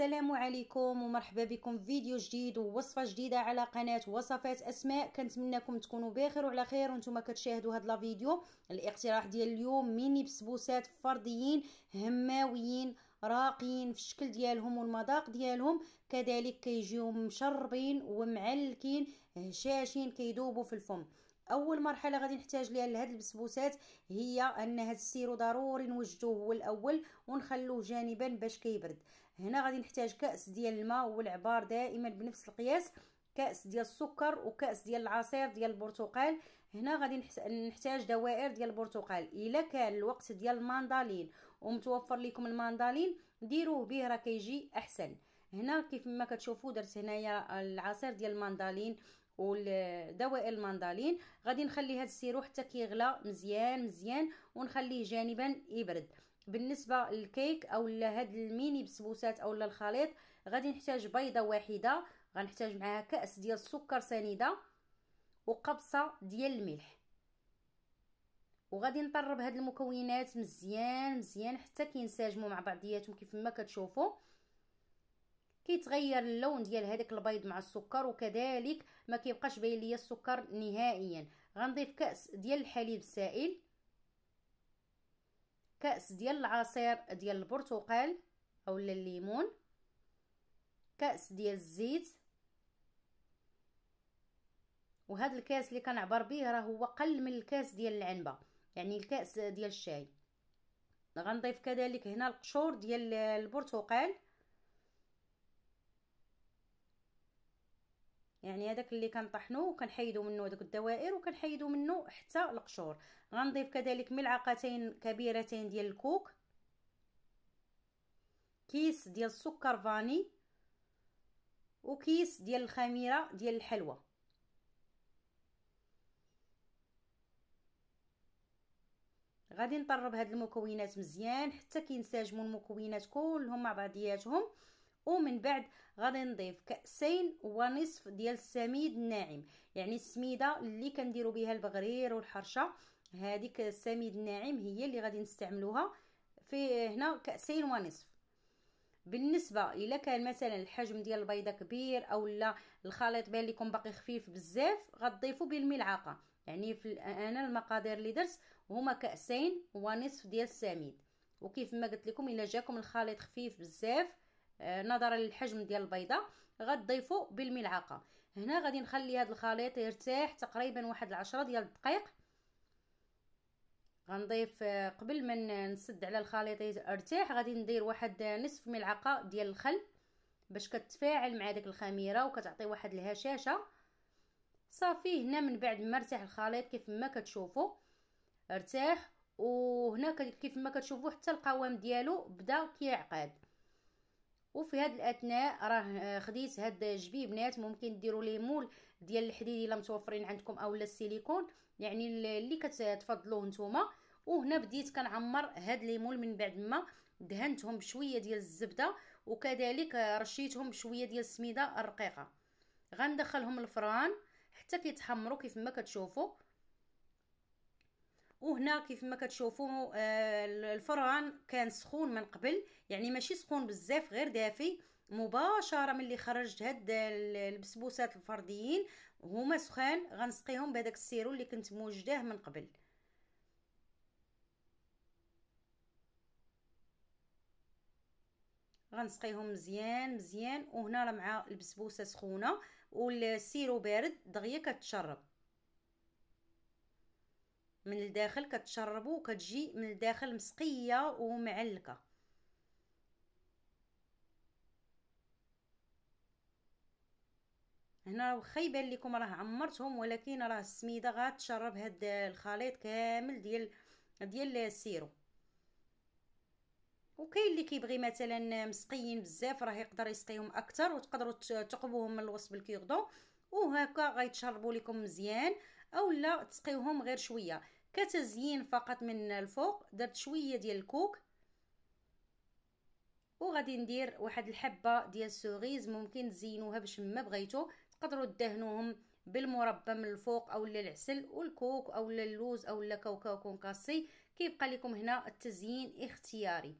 السلام عليكم ومرحبا بكم في فيديو جديد ووصفه جديده على قناه وصفات اسماء كنتمنىكم تكونوا بخير وعلى خير وانتم كتشاهدوا هذا الفيديو الاقتراح ديال اليوم ميني بسبوسات فرديين هماويين راقيين في الشكل ديالهم والمذاق ديالهم كذلك كيجيو مشربين ومعلكين هشاشين كيدوبوا في الفم اول مرحله غادي نحتاج ليها لهاد البسبوسات هي ان هاد السيرو ضروري نوجدوه هو الاول ونخلوه جانبا باش كيبرد كي هنا غادي نحتاج كاس ديال الماء والعبار دائما بنفس القياس كاس ديال السكر وكاس ديال العصير ديال البرتقال هنا غادي نحتاج دوائر ديال البرتقال الا كان الوقت ديال الماندالين ومتوفر لكم الماندالين ديروه به راه كيجي احسن هنا كيف ما كتشوفوا درت هنايا العصير ديال الماندالين والدوائر الماندالين غادي نخلي هذا السيرو حتى كيغلى مزيان مزيان ونخليه جانبا يبرد بالنسبه للكيك او لهاد الميني بسبوسات او الخليط غادي نحتاج بيضه واحده غنحتاج معاها كاس ديال السكر سنيده وقبصه ديال الملح وغادي نطرب هاد المكونات مزيان مزيان حتى كينسجموا مع بعضياتهم كيف ما كتشوفوا كيتغير اللون ديال هذاك البيض مع السكر وكذلك ما كيبقاش باين ليا السكر نهائيا غنضيف كاس ديال الحليب السائل كأس ديال العصير ديال البرتقال أو الليمون كأس ديال الزيت وهذا الكاس اللي كنعبر به راه هو قل من الكاس ديال العنبه يعني الكاس ديال الشاي غنضيف كذلك هنا القشور ديال البرتقال يعني هذاك اللي كنطحنو وكنحيدو منه هذوك الدوائر وكنحيدو منه حتى القشور غنضيف كذلك ملعقتين كبيرتين ديال الكوك كيس ديال السكر فاني وكيس ديال الخميره ديال الحلوى غادي نطرب هاد المكونات مزيان حتى كينسجموا المكونات كلهم مع بعضياتهم ومن بعد غادي نضيف كاسين ونصف ديال السميد الناعم يعني السميده اللي كنديروا بها البغرير والحرشه هذيك السميد الناعم هي اللي غادي نستعملوها في هنا كاسين ونصف بالنسبه الا كان مثلا الحجم ديال البيضه كبير او لا الخليط بان لكم باقي خفيف بزاف غتضيفوا بالملعقه يعني في انا المقادير اللي درت هما كاسين ونصف ديال السميد وكيف ما قلت لكم الا جاكم الخليط خفيف بزاف آه، نظرا للحجم ديال البيضه غتضيفوا بالملعقه هنا غادي نخلي هذا الخليط يرتاح تقريبا واحد العشرة ديال الدقائق غنضيف آه، قبل ما نسد على الخليط يرتاح غادي ندير واحد آه، نصف ملعقه ديال الخل باش كتفاعل مع داك الخميره وكتعطي واحد الهشاشه صافي هنا من بعد ما ارتاح الخليط كيف ما كتشوفوا ارتاح وهنا كيف ما كتشوفوا حتى القوام ديالو بدا كيعقد وفي هاد الاثناء راه آه، خديت هاد جبيبنات ممكن ديروا ليه مول ديال الحديد الا متوفرين عندكم اولا السيليكون يعني اللي كتفضلوه نتوما وهنا بديت كنعمر هاد ليمون من بعد ما دهنتهم بشويه ديال الزبده وكذلك آه، رشيتهم بشويه ديال السميده الرقيقه غندخلهم الفران حتى كيتحمروا كيف ما كتشوفوا وهنا كيف ما كتشوفوا آه، الفران كان سخون من قبل يعني ماشي سخون بزاف غير دافي مباشره ملي خرجت هاد البسبوسات الفرديين هما سخان غنسقيهم بهذاك السيرو اللي كنت موجداه من قبل غنسقيهم مزيان مزيان وهنا راه مع البسبوسه سخونه والسيرو بارد دغيا كتشرب من الداخل كتشربو وكتجي من الداخل مسقيه ومعلكه هنا راه واخا يبان لكم راه عمرتهم ولكن راه السميده غتشرب هاد الخليط كامل ديال ديال السيرو وكاين اللي كيبغي مثلا مسقيين بزاف راه يقدر يسقيهم اكثر وتقدروا تقبوهم من الوصف بالكيغدو وهكا غيتشربوا لكم مزيان اولا تسقيوهم غير شويه كتزيين فقط من الفوق درت شويه ديال الكوك وغادي ندير واحد الحبه ديال السوغيز ممكن تزينوها باش ما بغيتو تقدروا تدهنوهم بالمربى من الفوق اولا العسل والكوك اولا اللوز اولا كاوكاو كونكاسي كيبقى لكم هنا التزيين اختياري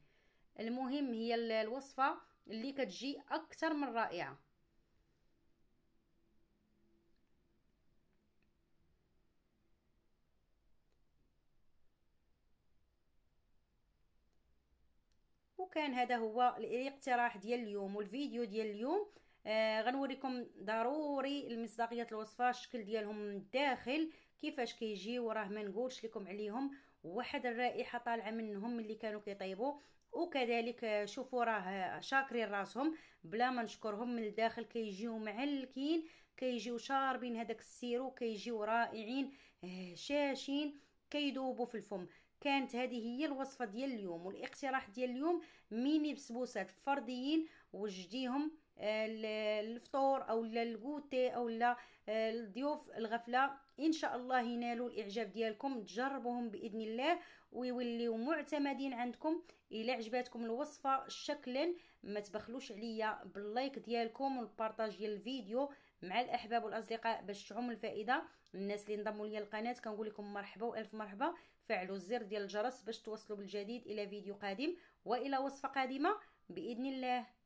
المهم هي الوصفه اللي كتجي اكثر من رائعه وكان هذا هو الاقتراح ديال اليوم والفيديو ديال اليوم آه غنوريكم ضروري المصداقيات الوصفه الشكل ديالهم من الداخل كيفاش كيجيو راه ما نقولش لكم عليهم واحد الرائحه طالعه منهم اللي كانوا كيطيبوا وكذلك آه، شوفوا راه آه، شاكرين راسهم بلا ما نشكرهم من الداخل كيجيو معلكين كيجيو شاربين هذاك السيرو كيجيو رائعين آه، شاشين كيدوبوا في الفم كانت هذه هي الوصفه ديال اليوم والاقتراح ديال اليوم ميني بسبوسات فرديين وجديهم آه، الفطور او الكوتي او لا آه، الضيوف الغفله ان شاء الله ينالوا الاعجاب ديالكم تجربوهم باذن الله ويوليو معتمدين عندكم الا عجباتكم الوصفه شكلا ما تبخلوش عليا باللايك ديالكم والبارطاج ديال الفيديو مع الاحباب والاصدقاء باش تعم الفائده الناس اللي انضموا ليا القناه كنقول لكم مرحبا والف مرحبا فعلوا الزر ديال الجرس باش توصلوا بالجديد الى فيديو قادم والى وصفه قادمه باذن الله